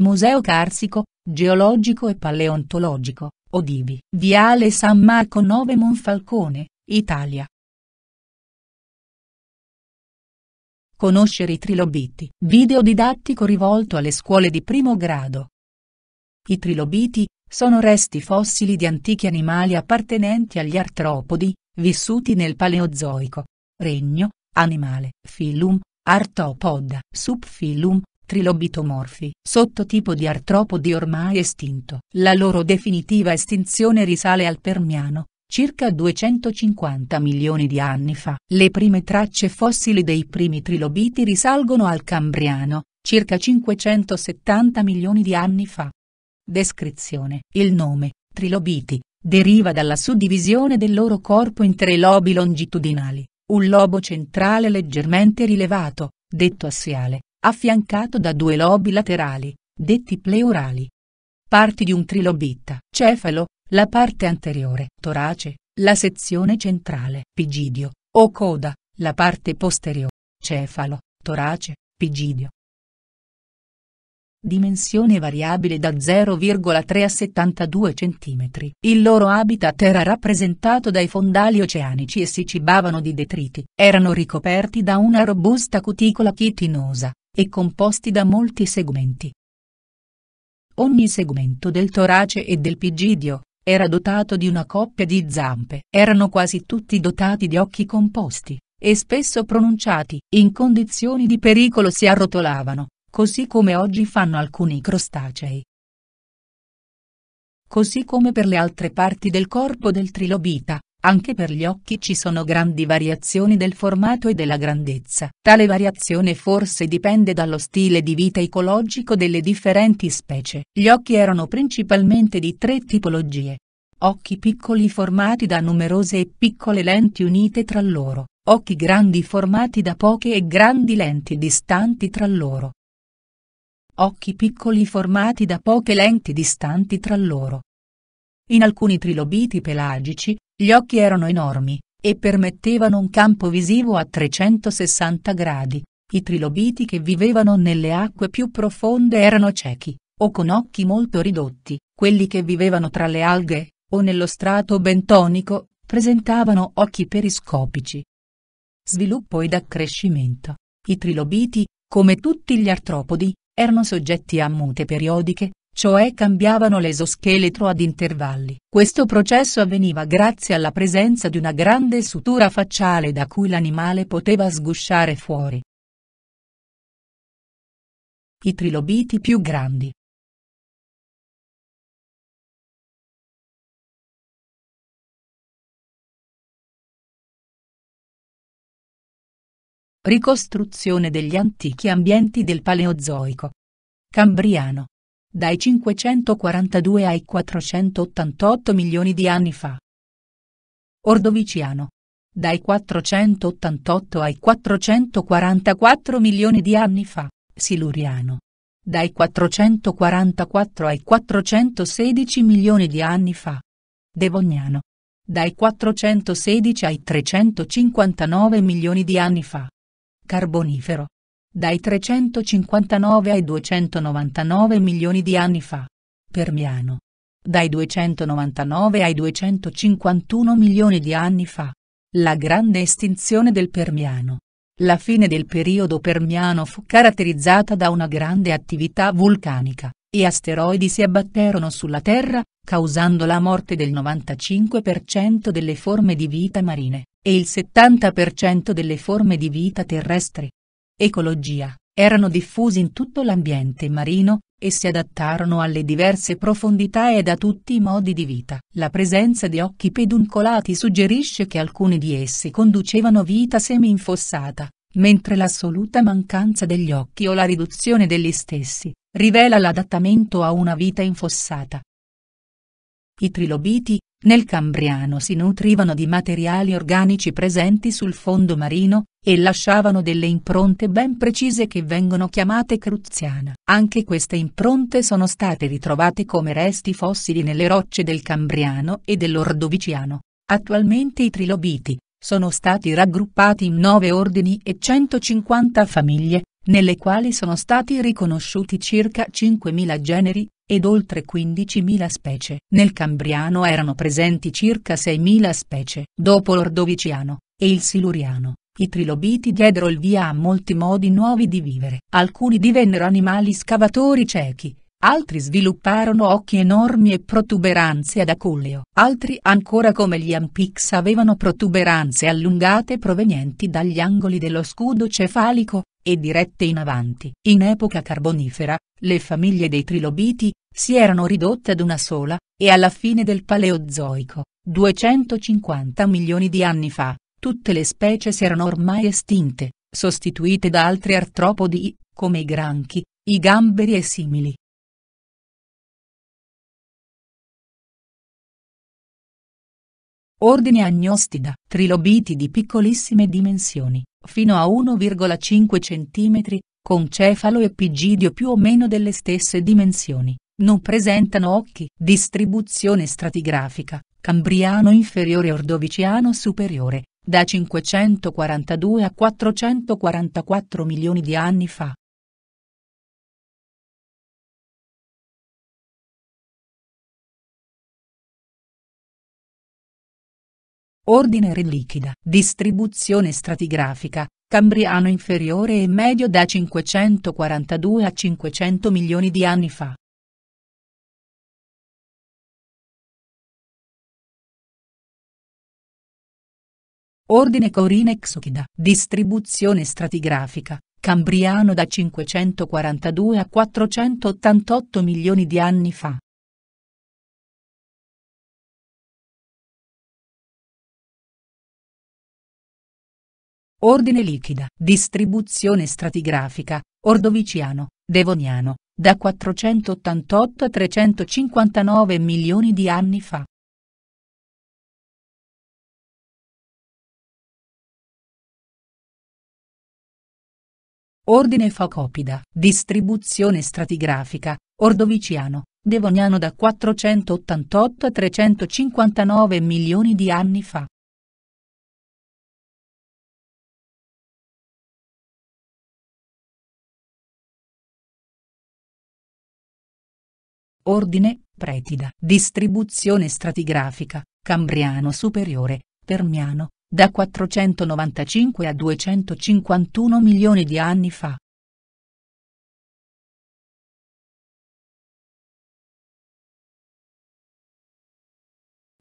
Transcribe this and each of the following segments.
Museo Carsico, Geologico e Paleontologico, Odivi, Viale San Marco 9 Monfalcone, Italia. Conoscere i trilobiti, video didattico rivolto alle scuole di primo grado. I trilobiti, sono resti fossili di antichi animali appartenenti agli artropodi, vissuti nel Paleozoico, regno, animale, filum, artopoda, subfilum, trilobitomorfi, sottotipo di artropodi ormai estinto. La loro definitiva estinzione risale al Permiano, circa 250 milioni di anni fa. Le prime tracce fossili dei primi trilobiti risalgono al Cambriano, circa 570 milioni di anni fa. Descrizione Il nome, trilobiti, deriva dalla suddivisione del loro corpo in tre lobi longitudinali, un lobo centrale leggermente rilevato, detto assiale, affiancato da due lobi laterali, detti pleurali. Parti di un trilobitta, cefalo, la parte anteriore, torace, la sezione centrale, pigidio, o coda, la parte posteriore, cefalo, torace, pigidio. Dimensione variabile da 0,3 a 72 cm. Il loro habitat era rappresentato dai fondali oceanici e si cibavano di detriti. Erano ricoperti da una robusta cuticola chitinosa, e composti da molti segmenti. Ogni segmento del torace e del pigidio era dotato di una coppia di zampe. Erano quasi tutti dotati di occhi composti e spesso pronunciati, in condizioni di pericolo si arrotolavano, così come oggi fanno alcuni crostacei. Così come per le altre parti del corpo del trilobita, anche per gli occhi ci sono grandi variazioni del formato e della grandezza. Tale variazione forse dipende dallo stile di vita ecologico delle differenti specie. Gli occhi erano principalmente di tre tipologie. Occhi piccoli formati da numerose e piccole lenti unite tra loro, occhi grandi formati da poche e grandi lenti distanti tra loro. Occhi piccoli formati da poche lenti distanti tra loro. In alcuni trilobiti pelagici, gli occhi erano enormi, e permettevano un campo visivo a 360 gradi. I trilobiti che vivevano nelle acque più profonde erano ciechi, o con occhi molto ridotti, quelli che vivevano tra le alghe, o nello strato bentonico, presentavano occhi periscopici. Sviluppo ed accrescimento. I trilobiti, come tutti gli artropodi, erano soggetti a mute periodiche, cioè cambiavano l'esoscheletro ad intervalli. Questo processo avveniva grazie alla presenza di una grande sutura facciale da cui l'animale poteva sgusciare fuori. I trilobiti più grandi. Ricostruzione degli antichi ambienti del Paleozoico. Cambriano dai 542 ai 488 milioni di anni fa. Ordoviciano. Dai 488 ai 444 milioni di anni fa, Siluriano. Dai 444 ai 416 milioni di anni fa. Devoniano. Dai 416 ai 359 milioni di anni fa. Carbonifero dai 359 ai 299 milioni di anni fa. Permiano. Dai 299 ai 251 milioni di anni fa. La grande estinzione del Permiano. La fine del periodo Permiano fu caratterizzata da una grande attività vulcanica, e asteroidi si abbatterono sulla Terra, causando la morte del 95% delle forme di vita marine, e il 70% delle forme di vita terrestri ecologia, erano diffusi in tutto l'ambiente marino, e si adattarono alle diverse profondità ed a tutti i modi di vita. La presenza di occhi peduncolati suggerisce che alcuni di essi conducevano vita semi-infossata, mentre l'assoluta mancanza degli occhi o la riduzione degli stessi, rivela l'adattamento a una vita infossata. I trilobiti, nel Cambriano si nutrivano di materiali organici presenti sul fondo marino, e lasciavano delle impronte ben precise che vengono chiamate cruziana. Anche queste impronte sono state ritrovate come resti fossili nelle rocce del Cambriano e dell'Ordoviciano. Attualmente i trilobiti sono stati raggruppati in nove ordini e 150 famiglie, nelle quali sono stati riconosciuti circa 5.000 generi, ed oltre 15.000 specie. Nel Cambriano erano presenti circa 6.000 specie. Dopo l'Ordoviciano, e il Siluriano, i trilobiti diedero il via a molti modi nuovi di vivere. Alcuni divennero animali scavatori ciechi, Altri svilupparono occhi enormi e protuberanze ad aculeo. Altri ancora come gli Ampix avevano protuberanze allungate provenienti dagli angoli dello scudo cefalico, e dirette in avanti. In epoca carbonifera, le famiglie dei trilobiti, si erano ridotte ad una sola, e alla fine del Paleozoico, 250 milioni di anni fa, tutte le specie si erano ormai estinte, sostituite da altri artropodi, come i granchi, i gamberi e simili. Ordine agnostida, trilobiti di piccolissime dimensioni, fino a 1,5 cm, con cefalo e pigidio più o meno delle stesse dimensioni, non presentano occhi. Distribuzione stratigrafica, Cambriano inferiore Ordoviciano superiore, da 542 a 444 milioni di anni fa. Ordine reliquida. Distribuzione stratigrafica, Cambriano inferiore e medio da 542 a 500 milioni di anni fa. Ordine Exochida. distribuzione stratigrafica, Cambriano da 542 a 488 milioni di anni fa. Ordine liquida, distribuzione stratigrafica, ordoviciano, devoniano, da 488 a 359 milioni di anni fa. Ordine Focopida. distribuzione stratigrafica, ordoviciano, devoniano da 488 a 359 milioni di anni fa. Ordine, Pretida, distribuzione stratigrafica, Cambriano superiore, Permiano, da 495 a 251 milioni di anni fa.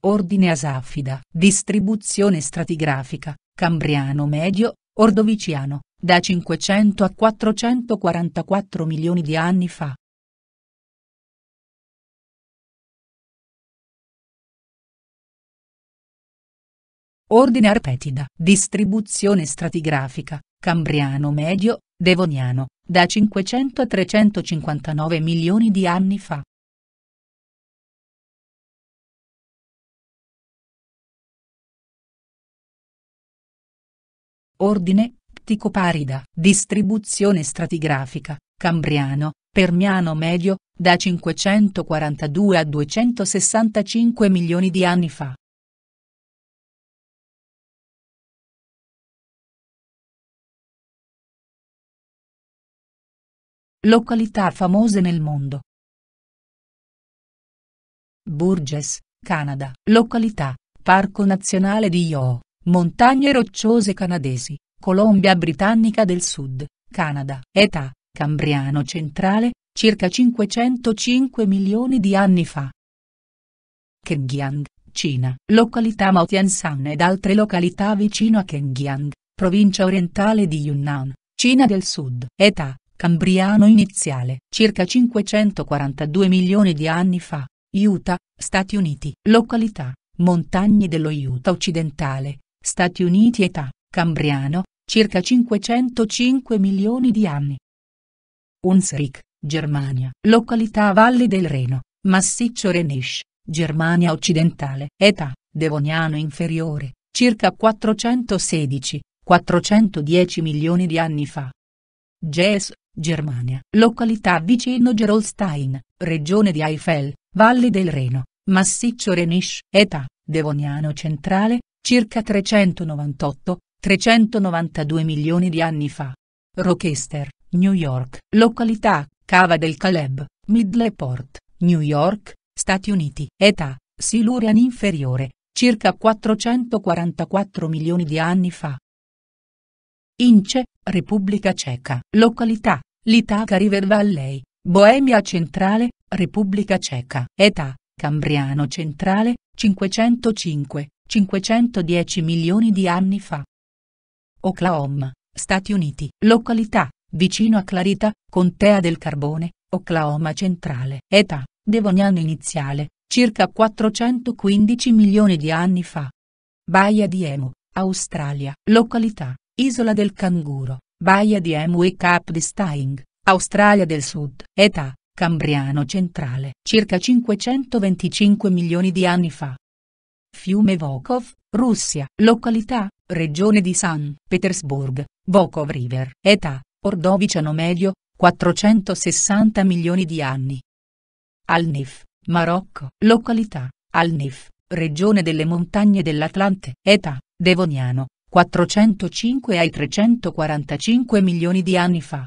Ordine Asafida, distribuzione stratigrafica, Cambriano medio, Ordoviciano, da 500 a 444 milioni di anni fa. Ordine Arpetida, distribuzione stratigrafica, Cambriano medio, Devoniano, da 500 a 359 milioni di anni fa. Ordine Pticoparida, distribuzione stratigrafica, Cambriano, Permiano medio, da 542 a 265 milioni di anni fa. Località famose nel mondo. Burgess, Canada. Località, Parco Nazionale di Yoo, Montagne Rocciose Canadesi, Colombia Britannica del Sud, Canada. Età, Cambriano Centrale, circa 505 milioni di anni fa. Kengyang, Cina. Località Mao Tiansan ed altre località vicino a Kengyang, provincia orientale di Yunnan, Cina del Sud. Età, Cambriano iniziale, circa 542 milioni di anni fa, Utah, Stati Uniti. Località, montagne dello Utah occidentale, Stati Uniti età, Cambriano, circa 505 milioni di anni. Hunsrück, Germania. Località Valle del Reno, massiccio Rhenish, Germania occidentale. Età, Devoniano inferiore, circa 416, 410 milioni di anni fa. Ges, Germania. Località vicino Gerolstein, regione di Eifel, valle del Reno, massiccio Renish. Età, Devoniano centrale, circa 398, 392 milioni di anni fa. Rochester, New York. Località, Cava del Caleb, Midleport, New York, Stati Uniti. Età, Silurian inferiore, circa 444 milioni di anni fa. Ince, Repubblica Ceca. Località, Litaca River Valley, Boemia Centrale, Repubblica Ceca. Età, Cambriano Centrale, 505, 510 milioni di anni fa. Oklahoma, Stati Uniti. Località, vicino a Clarita, Contea del Carbone, Oklahoma Centrale. Età, Devoniano iniziale, circa 415 milioni di anni fa. Baia di Emu, Australia. Località, Isola del Canguro, Baia di Emwe Cap di Stying, Australia del Sud, età, Cambriano centrale, circa 525 milioni di anni fa. Fiume Vokov, Russia, località, regione di San Petersburg, Vokov River, età, Ordoviciano medio, 460 milioni di anni. Al-Nif, Marocco, località, Al-Nif, regione delle montagne dell'Atlante, età, Devoniano, 405 ai 345 milioni di anni fa.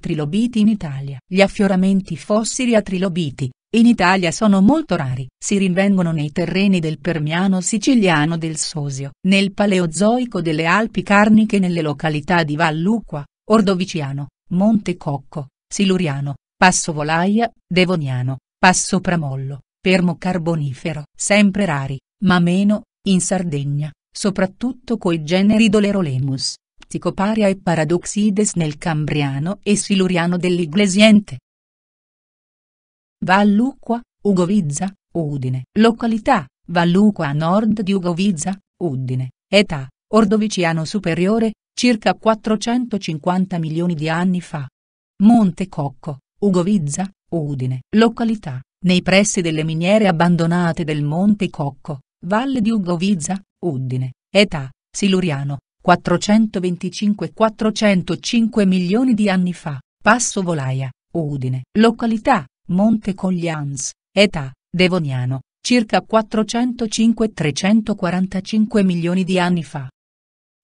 Trilobiti in Italia. Gli affioramenti fossili a trilobiti, in Italia sono molto rari, si rinvengono nei terreni del Permiano siciliano del Sosio, nel Paleozoico delle Alpi Carniche nelle località di Vallucqua, Ordoviciano, Monte Cocco, Siluriano, Passo Volaia, Devoniano, Passo Pramollo, Permo Carbonifero. Sempre rari, ma meno, in Sardegna, soprattutto coi generi Dolerolemus, Pticoparia e Paradoxides nel Cambriano e Siluriano dell'Iglesiente. Valluqua, Ugovizza, Udine. Località, Valluqua a nord di Ugovizza, Udine, età, Ordoviciano superiore, circa 450 milioni di anni fa. Monte Cocco, Ugovizza, Udine, località, nei pressi delle miniere abbandonate del Monte Cocco, Valle di Ugovizza, Udine, età, Siluriano, 425-405 milioni di anni fa, Passo Volaia, Udine, località, Monte Coglians, età, Devoniano, circa 405-345 milioni di anni fa.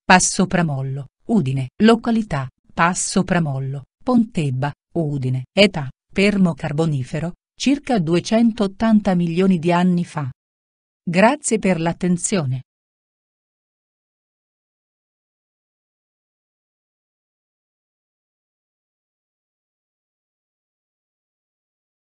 Passo Pramollo, Udine, località, Passo Pramollo, Pontebba, Udine, età, Permo Carbonifero, circa 280 milioni di anni fa. Grazie per l'attenzione.